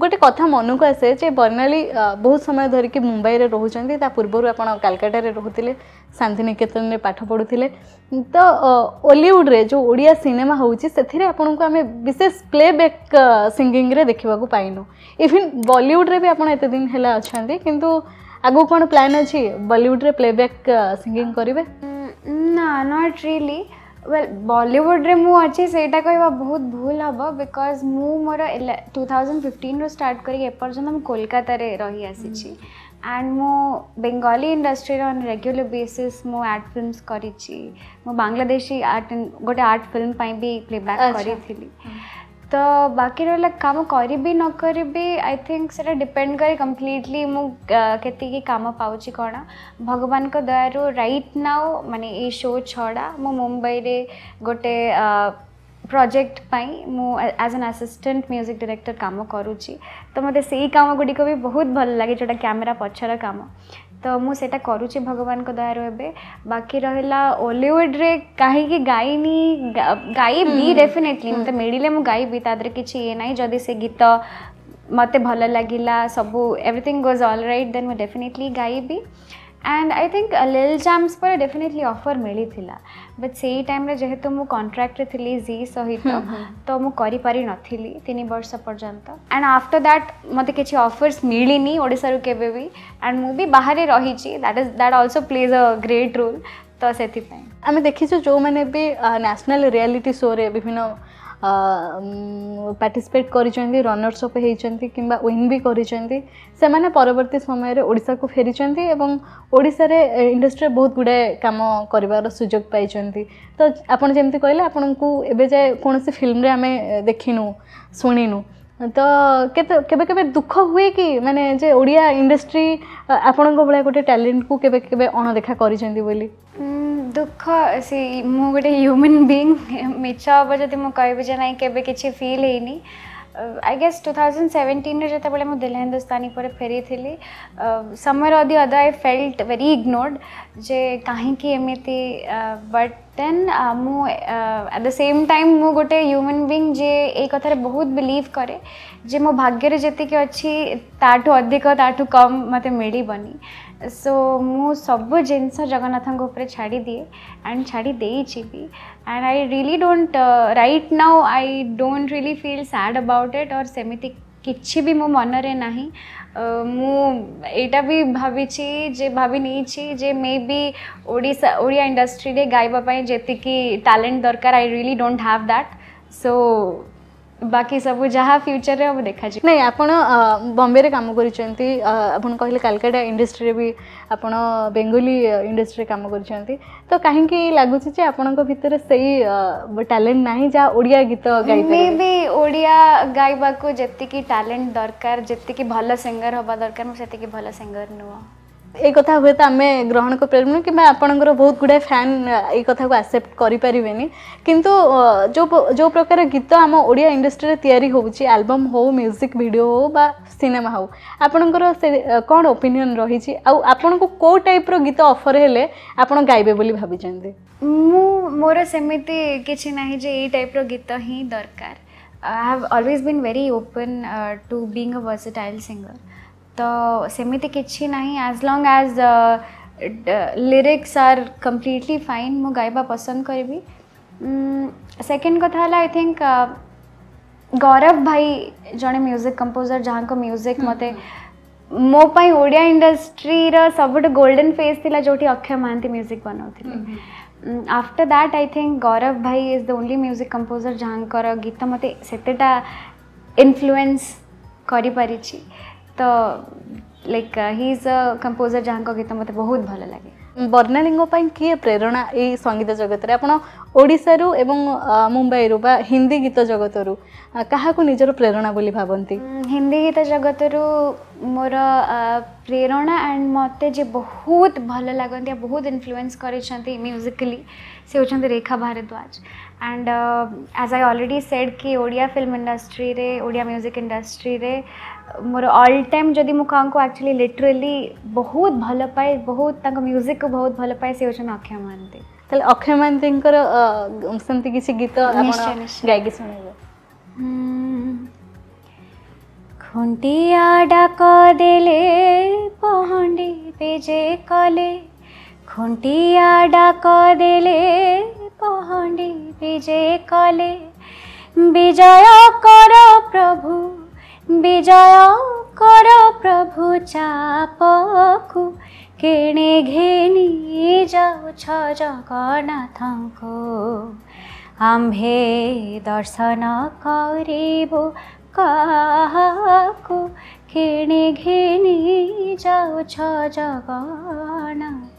ଗୋଟେ କଥା ମନକୁ ଆସେ ଯେ ବର୍ଣ୍ଣାଳୀ ବହୁତ ସମୟ ଧରିକି ମୁମ୍ବାଇରେ ରହୁଛନ୍ତି ତା ପୂର୍ବରୁ ଆପଣ କାଲକାଟାରେ ରହୁଥିଲେ ଶାନ୍ତିନିକେତନରେ ପାଠ ପଢ଼ୁଥିଲେ ତ ଓଲିଉଡ଼ରେ ଯେଉଁ ଓଡ଼ିଆ ସିନେମା ହେଉଛି ସେଥିରେ ଆପଣଙ୍କୁ ଆମେ ବିଶେଷ ପ୍ଲେବ୍ୟାକ୍ ସିଙ୍ଗିଂରେ ଦେଖିବାକୁ ପାଇନୁ ଇଭିନ୍ ବଲିଉଡ଼ରେ ବି ଆପଣ ଏତେ ଦିନ ହେଲା ଅଛନ୍ତି କିନ୍ତୁ ଆଗକୁ କ'ଣ ପ୍ଲାନ୍ ଅଛି ବଲିଉଡ଼ରେ ପ୍ଲେବ୍ୟାକ୍ ସିଙ୍ଗିଂ କରିବେ ନା ନଟ୍ ରିଲି ୱେଲ୍ ବଲିଉଡ଼ରେ ମୁଁ ଅଛି ସେଇଟା କହିବା ବହୁତ ଭୁଲ ହେବ ବିକଜ୍ ମୁଁ ମୋର ଟୁ ଥାଉଜେଣ୍ଡ ଫିଫ୍ଟିନ୍ରୁ ଷ୍ଟାର୍ଟ କରିକି ଏପର୍ଯ୍ୟନ୍ତ ମୁଁ କୋଲକାତାରେ ରହି ଆସିଛି ଆଣ୍ଡ ମୁଁ ବେଙ୍ଗଲୀ ଇଣ୍ଡଷ୍ଟ୍ରିର ଅନ୍ ରେଗୁଲାର ବେସିସ୍ ମୁଁ ଆର୍ଟ ଫିଲ୍ମସ୍ କରିଛି ମୁଁ ବାଂଲାଦେଶୀ ଆର୍ଟ ଗୋଟେ ଆର୍ଟ ଫିଲ୍ମ ପାଇଁ ବି ପ୍ଲେବ୍ୟାକ୍ କରିଥିଲି ତ ବାକି ରହିଲା କାମ କରିବି ନ କରିବି ଆଇ ଥିଙ୍କ ସେଇଟା ଡିପେଣ୍ଡ କରେ କମ୍ପ୍ଲିଟଲି ମୁଁ କେତିକି କାମ ପାଉଛି କ'ଣ ଭଗବାନଙ୍କ ଦୟାରୁ ରାଇଟ୍ ନାଉ ମାନେ ଏଇ ଶୋ ଛଡ଼ା ମୁଁ ମୁମ୍ବାଇରେ ଗୋଟେ ପ୍ରୋଜେକ୍ଟ ପାଇଁ ମୁଁ ଆଜ୍ ଆନ୍ ଆସିଷ୍ଟାଣ୍ଟ ମ୍ୟୁଜିକ୍ ଡିରେକ୍ଟର କାମ କରୁଛି ତ ମୋତେ ସେଇ କାମ ଗୁଡ଼ିକ ବି ବହୁତ ଭଲ ଲାଗେ ଯେଉଁଟା କ୍ୟାମେରା ପଛର କାମ ତ ମୁଁ ସେଇଟା କରୁଛି ଭଗବାନଙ୍କ ଦୟାରୁ ଏବେ ବାକି ରହିଲା ଓଲିଉଡ଼ରେ କାହିଁକି ଗାଇନି ଗାଇବି ଡେଫିନେଟଲି ମୋତେ ମିଳିଲେ ମୁଁ ଗାଇବି ତା ଦେହରେ କିଛି ଇଏ ନାହିଁ ଯଦି ସେ ଗୀତ ମୋତେ ଭଲ ଲାଗିଲା ସବୁ everything goes all right then ମୁଁ ଡେଫିନେଟଲି ଗାଇବି and I think lil jams ପରେ ଡେଫିନେଟଲି ଅଫର୍ ମିଳିଥିଲା ବଟ୍ ସେଇ ଟାଇମ୍ରେ ଯେହେତୁ ମୁଁ କଣ୍ଟ୍ରାକ୍ଟରେ ଥିଲି ଜି ସହିତ ତ ମୁଁ କରିପାରିନଥିଲି ତିନି ବର୍ଷ ପର୍ଯ୍ୟନ୍ତ ଆଣ୍ଡ ଆଫ୍ଟର ଦ୍ୟାଟ୍ ମୋତେ କିଛି ଅଫର୍ସ ମିଳିନି ଓଡ଼ିଶାରୁ କେବେ ବି ଆଣ୍ଡ ମୁଁ ବି ବାହାରେ ରହିଛି that is that also plays a great role ତ ସେଥିପାଇଁ ଆମେ ଦେଖିଛୁ ଯେଉଁମାନେ ବି ନ୍ୟାସନାଲ୍ ରିଆଲିଟି ଶୋରେ ବିଭିନ୍ନ ପାର୍ଟିସିପେଟ୍ କରିଛନ୍ତି ରନର୍ସ ଅପ୍ ହୋଇଛନ୍ତି କିମ୍ବା ୱିନ୍ ବି କରିଛନ୍ତି ସେମାନେ ପରବର୍ତ୍ତୀ ସମୟରେ ଓଡ଼ିଶାକୁ ଫେରିଛନ୍ତି ଏବଂ ଓଡ଼ିଶାରେ ଇଣ୍ଡଷ୍ଟ୍ରିରେ ବହୁତ ଗୁଡ଼ାଏ କାମ କରିବାର ସୁଯୋଗ ପାଇଛନ୍ତି ତ ଆପଣ ଯେମିତି କହିଲେ ଆପଣଙ୍କୁ ଏବେ ଯାଏ କୌଣସି ଫିଲ୍ମରେ ଆମେ ଦେଖିନୁ ଶୁଣିନୁ ତ କେତେ କେବେ କେବେ ଦୁଃଖ ହୁଏ କି ମାନେ ଯେ ଓଡ଼ିଆ ଇଣ୍ଡଷ୍ଟ୍ରି ଆପଣଙ୍କ ଭଳିଆ ଗୋଟେ ଟ୍ୟାଲେଣ୍ଟକୁ କେବେ କେବେ ଅଣଦେଖା କରିଛନ୍ତି ବୋଲି दुख से मुझे ह्यूमन बीइंग इच्छा हम जब मुझे कहि कह ना के I guess two thousand seventeen जो दिल्ली हिंदुस्तानी पर फेरी थी समय अदा आई फेल्ट वेरी इग्नोर्ड जे कहीं एमती बट ଦେନ୍ ମୁଁ ଆଟ୍ ଦ ସେମ୍ ଟାଇମ୍ ମୁଁ ଗୋଟେ ହ୍ୟୁମାନ୍ ବିଙ୍ଗ୍ ଯେ ଏଇ କଥାରେ ବହୁତ ବିଲିଭ୍ କରେ ଯେ ମୋ ଭାଗ୍ୟରେ ଯେତିକି ଅଛି ତାଠୁ ଅଧିକ ତାଠୁ କମ୍ ମୋତେ ମିଳିବନି ସୋ ମୁଁ ସବୁ ଜିନିଷ ଜଗନ୍ନାଥଙ୍କ ଉପରେ ଛାଡ଼ିଦିଏ ଆଣ୍ଡ ଛାଡ଼ି ଦେଇଛି ବି and I really don't right now I don't really feel sad about it or ସେମିତି କିଛି ବି ମୋ ମନରେ ନାହିଁ ମୁଁ ଏଇଟା ବି ଭାବିଛି ଯେ ଭାବି ନେଇଛି ଯେ ମେ ବି ଓଡ଼ିଶା ଓଡ଼ିଆ ଇଣ୍ଡଷ୍ଟ୍ରିରେ ଗାଇବା ପାଇଁ ଯେତିକି ଟ୍ୟାଲେଣ୍ଟ ଦରକାର I really don't have that so বাকি সবু যাহা ফ্যুচরে আমি দেখা যাবে না আপনার বম্বে কাম করছেন আপনার কহিলে কালকাটা ইন্ডস্ট্রি বি আপনার বেঙ্গলি ইন্ডস্ট্রি কাম করছেন তো কাহিকি লাগুছে যে আপনার ভিতরে সেই ট্যালেন্ট না যা ওড়িয়া গীত গাইবে বি ওড়িয়া গাইবাকু যেতিকি ট্যালেন্ট দরকার যেতিকি ভালো সিঙ্গর হবা দরকার মু সেতিকি ভালো সিঙ্গর নুহ ଏ କଥା ହୁଏତ ଆମେ ଗ୍ରହଣ କରିପାରିବୁନି କିମ୍ବା ଆପଣଙ୍କର ବହୁତ ଗୁଡ଼ାଏ ଫ୍ୟାନ୍ ଏଇ କଥାକୁ ଆକ୍ସେପ୍ଟ କରିପାରିବେନି କିନ୍ତୁ ଯେଉଁ ଯେଉଁ ପ୍ରକାର ଗୀତ ଆମ ଓଡ଼ିଆ ଇଣ୍ଡଷ୍ଟ୍ରିରେ ତିଆରି ହେଉଛି ଆଲବମ୍ ହେଉ ମ୍ୟୁଜିକ୍ ଭିଡ଼ିଓ ହେଉ ବା ସିନେମା ହେଉ ଆପଣଙ୍କର ସେ କ'ଣ ଓପିନିଅନ୍ ରହିଛି ଆଉ ଆପଣଙ୍କୁ କେଉଁ ଟାଇପ୍ର ଗୀତ ଅଫର୍ ହେଲେ ଆପଣ ଗାଇବେ ବୋଲି ଭାବିଛନ୍ତି ମୁଁ ମୋର ସେମିତି କିଛି ନାହିଁ ଯେ ଏଇ ଟାଇପ୍ର ଗୀତ ହିଁ ଦରକାର I have always been very open uh, to being a versatile singer. तो सेमती किसी ना as long as lyrics are completely fine मु गायबा पसंद करी सेकेंड mm, कथा है आई थिंक गौरव भाई जड़े म्यूजिक कंपोजर जहाँ को म्यूजिक मत मोप ओडिया इंडस्ट्री रब गोल्डन फेज थी जो अक्षय महांती म्यूजिक बनाऊ after that I think Gaurav भाई is the only music composer जहाँ गीत मत से इनफ्लुएंस करी पारी तो like he is a composer जहाँ गीत मतलब बहुत भल लगे वर्णलिंग किए प्रेरणा ये संगीत जगत में आपशार मुंबई रू बा हिंदी गीत जगत रु क्या निजर प्रेरणा बोली भावती हिंदी गीत जगत रु मोर प्रेरणा एंड मत बहुत भल लगती बहुत इनफ्लुएंस कर म्यूजिकली से होती Rekha Bhardwaj and as I already said कि ओडिया फिल्म इंडस्ट्री रे ओडिया म्यूजिक इंडस्ट्री रे मोर अल टाइम जदि मुका एक्चुअली लिटरली बहुत भल पाए बहुत म्यूजिक को बहुत भल पाए सी हो अक्षय महांती तले अक्षय महांती गीत गाय खुंटिया डाक देले पेजे कले खुंटिया डाक देले पेजे कले विजय कर प्रभु বিজয় কর প্রভু চাপকু কেণে ঘেনি যাউছ জগন্নাথঙ্কু আম্ভে দর্শন করিবু কাহাকু কেণে ঘেনি যাউছ জগন্নাথ